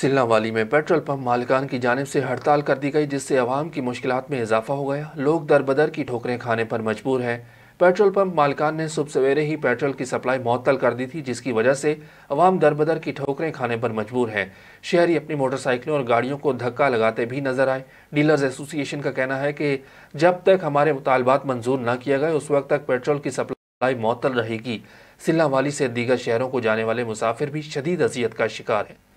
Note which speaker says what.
Speaker 1: सिलना वाली में पेट्रोल पंप मालिकान की जानब से हड़ताल कर दी गई जिससे आवाम की मुश्किल में इजाफा हो गया लोग दर बदर की ठोकरें खाने पर मजबूर हैं पेट्रोल पंप मालिकान ने सुबह सवेरे ही पेट्रोल की सप्लाई मअतल कर दी थी जिसकी वजह से अवाम दर बदर की ठोकरें खाने पर मजबूर हैं शहरी अपनी मोटरसाइकिलों और गाड़ियों को धक्का लगाते भी नजर आए डीलर्स एसोसिएशन का कहना है कि जब तक हमारे मुतालबात मंजूर न किया गए उस वक्त तक पेट्रोल की सप्लाई मअतल रहेगी वाली से दीगर शहरों को जाने वाले मुसाफिर भी शदीद अजियत का शिकार हैं